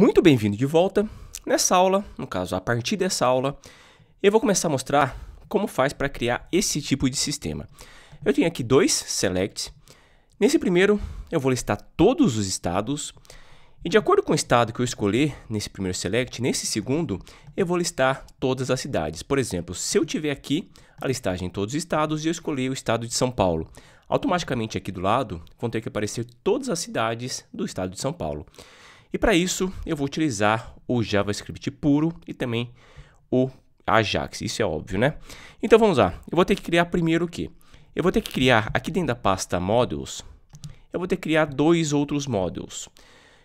Muito bem-vindo de volta. Nessa aula, no caso, a partir dessa aula, eu vou começar a mostrar como faz para criar esse tipo de sistema. Eu tenho aqui dois selects. Nesse primeiro, eu vou listar todos os estados. E de acordo com o estado que eu escolher nesse primeiro select, nesse segundo, eu vou listar todas as cidades. Por exemplo, se eu tiver aqui a listagem todos os estados e eu escolher o estado de São Paulo, automaticamente aqui do lado vão ter que aparecer todas as cidades do estado de São Paulo. E para isso eu vou utilizar o JavaScript puro e também o Ajax, isso é óbvio, né? Então vamos lá, eu vou ter que criar primeiro o quê? Eu vou ter que criar aqui dentro da pasta Models, eu vou ter que criar dois outros Models.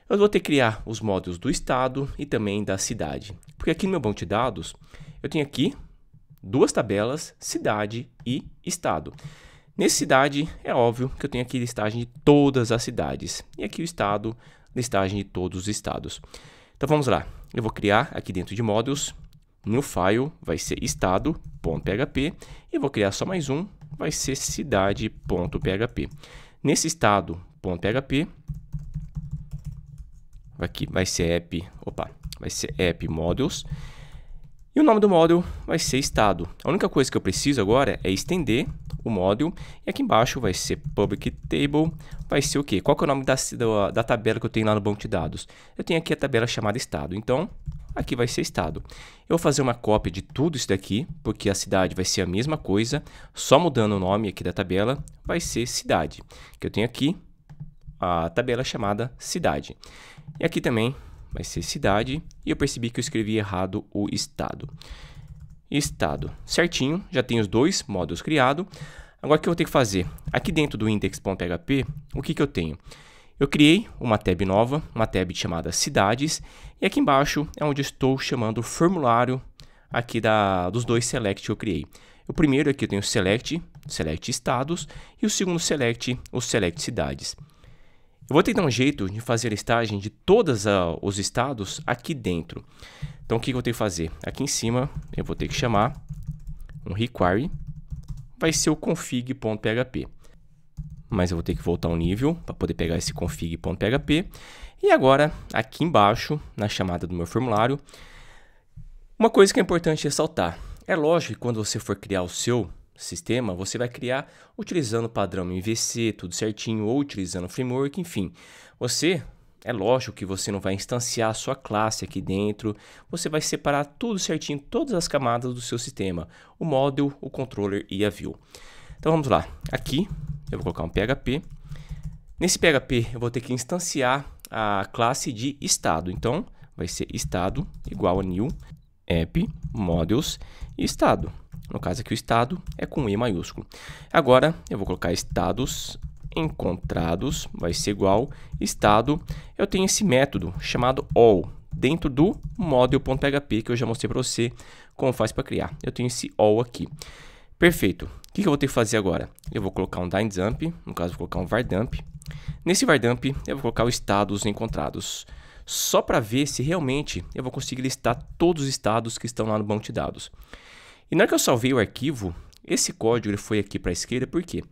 Eu vou ter que criar os módulos do estado e também da cidade. Porque aqui no meu banco de dados, eu tenho aqui duas tabelas, cidade e estado. Nesse cidade, é óbvio que eu tenho aqui listagem de todas as cidades. E aqui o estado, listagem de todos os estados. Então vamos lá. Eu vou criar aqui dentro de modules, no file vai ser estado.php e vou criar só mais um, vai ser cidade.php. Nesse estado.php aqui vai ser app, opa, vai ser app modules. E o nome do módulo vai ser estado. A única coisa que eu preciso agora é estender o módulo E aqui embaixo vai ser public table, vai ser o quê? Qual que é o nome da, da, da tabela que eu tenho lá no banco de dados? Eu tenho aqui a tabela chamada estado, então aqui vai ser estado. Eu vou fazer uma cópia de tudo isso daqui, porque a cidade vai ser a mesma coisa, só mudando o nome aqui da tabela, vai ser cidade, que eu tenho aqui a tabela chamada cidade. E aqui também vai ser cidade, e eu percebi que eu escrevi errado o estado estado. Certinho, já tenho os dois módulos criados. Agora o que eu vou ter que fazer? Aqui dentro do index.php, o que, que eu tenho? Eu criei uma tab nova, uma tab chamada cidades, e aqui embaixo é onde estou chamando o formulário aqui da, dos dois select que eu criei. O primeiro aqui eu tenho select, select estados, e o segundo select, o select cidades. Eu vou tentar um jeito de fazer a listagem de todos ah, os estados aqui dentro. Então, o que, que eu tenho que fazer? Aqui em cima, eu vou ter que chamar um require, vai ser o config.php. Mas eu vou ter que voltar um nível para poder pegar esse config.php. E agora, aqui embaixo, na chamada do meu formulário, uma coisa que é importante ressaltar. É lógico que quando você for criar o seu sistema, você vai criar utilizando o padrão MVC, tudo certinho, ou utilizando o framework, enfim. Você, é lógico que você não vai instanciar a sua classe aqui dentro, você vai separar tudo certinho, todas as camadas do seu sistema, o model, o controller e a view. Então vamos lá, aqui eu vou colocar um PHP, nesse PHP eu vou ter que instanciar a classe de estado, então vai ser estado igual a new app models estado. No caso aqui o estado é com E maiúsculo. Agora eu vou colocar estados encontrados, vai ser igual estado. Eu tenho esse método chamado all dentro do model.php que eu já mostrei para você como faz para criar. Eu tenho esse all aqui. Perfeito. O que, eu vou ter que fazer agora? Eu vou colocar um dynamp, no caso vou colocar um vardump. Nesse vardump eu vou colocar os estados encontrados só para ver se realmente eu vou conseguir listar todos os estados que estão lá no banco de dados. E na hora que eu salvei o arquivo, esse código ele foi aqui para a esquerda, por quê?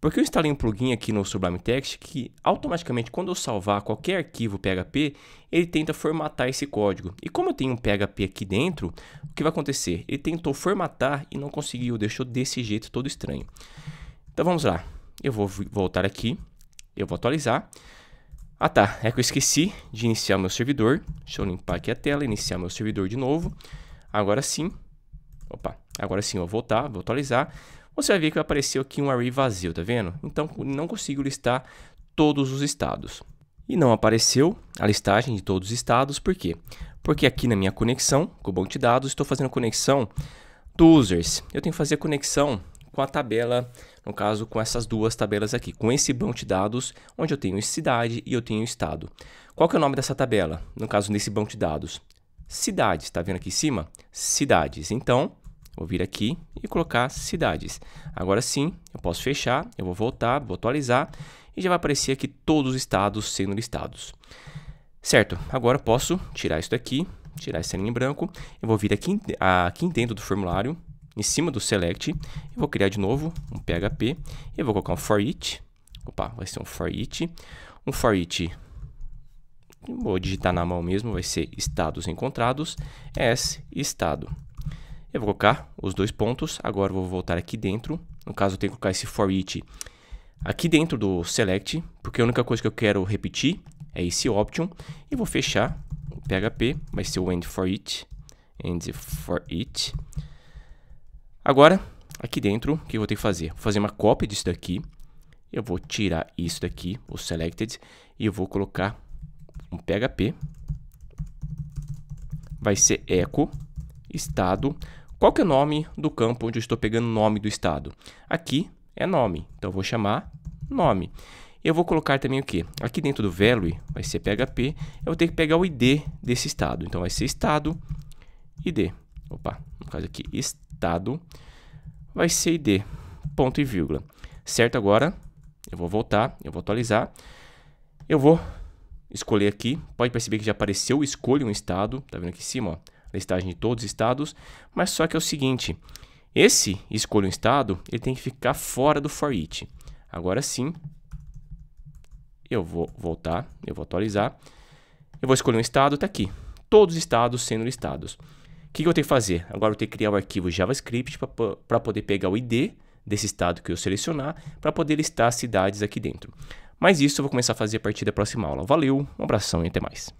Porque eu instalei um plugin aqui no Sublime Text que automaticamente quando eu salvar qualquer arquivo PHP, ele tenta formatar esse código. E como eu tenho um PHP aqui dentro, o que vai acontecer? Ele tentou formatar e não conseguiu, deixou desse jeito todo estranho. Então vamos lá. Eu vou voltar aqui, eu vou atualizar. Ah tá, é que eu esqueci de iniciar meu servidor. Deixa eu limpar aqui a tela, iniciar meu servidor de novo. Agora sim, Opa, agora sim, eu vou voltar, vou atualizar. Você vai ver que apareceu aqui um array vazio, tá vendo? Então, não consigo listar todos os estados. E não apareceu a listagem de todos os estados, por quê? Porque aqui na minha conexão, com o banco de dados, estou fazendo conexão do users. Eu tenho que fazer conexão com a tabela, no caso, com essas duas tabelas aqui, com esse banco de dados, onde eu tenho cidade e eu tenho estado. Qual que é o nome dessa tabela? No caso, nesse banco de dados, cidades. Está vendo aqui em cima? Cidades. Então, vou vir aqui e colocar cidades. Agora sim, eu posso fechar, eu vou voltar, vou atualizar e já vai aparecer aqui todos os estados sendo listados. Certo, agora eu posso tirar isso daqui, tirar essa linha em branco. Eu vou vir aqui, aqui dentro do formulário, em cima do select, eu vou criar de novo um PHP, e vou colocar um for each, opa, vai ser um for each, um for each vou digitar na mão mesmo, vai ser estados encontrados, s estado. Eu vou colocar os dois pontos, agora vou voltar aqui dentro, no caso eu tenho que colocar esse for each aqui dentro do select, porque a única coisa que eu quero repetir é esse option, e vou fechar o PHP, vai ser o end for each, end for each. Agora, aqui dentro, o que eu vou ter que fazer? Vou fazer uma cópia disso daqui, eu vou tirar isso daqui, o selected, e eu vou colocar um PHP vai ser eco estado. Qual que é o nome do campo onde eu estou pegando o nome do estado? Aqui é nome, então eu vou chamar nome. Eu vou colocar também o que? Aqui dentro do value vai ser PHP, eu vou ter que pegar o ID desse estado. Então vai ser estado ID. Opa, no caso aqui estado vai ser ID ponto e vírgula. Certo agora? Eu vou voltar, eu vou atualizar. Eu vou escolher aqui, pode perceber que já apareceu escolha um estado, tá vendo aqui em cima, ó, listagem de todos os estados, mas só que é o seguinte, esse escolha um estado, ele tem que ficar fora do for each. Agora sim, eu vou voltar, eu vou atualizar, eu vou escolher um estado, tá aqui, todos os estados sendo listados. O que, que eu tenho que fazer? Agora eu tenho que criar o um arquivo JavaScript para poder pegar o ID desse estado que eu selecionar para poder listar as cidades aqui dentro. Mas isso eu vou começar a fazer a partir da próxima aula. Valeu, um abração e até mais.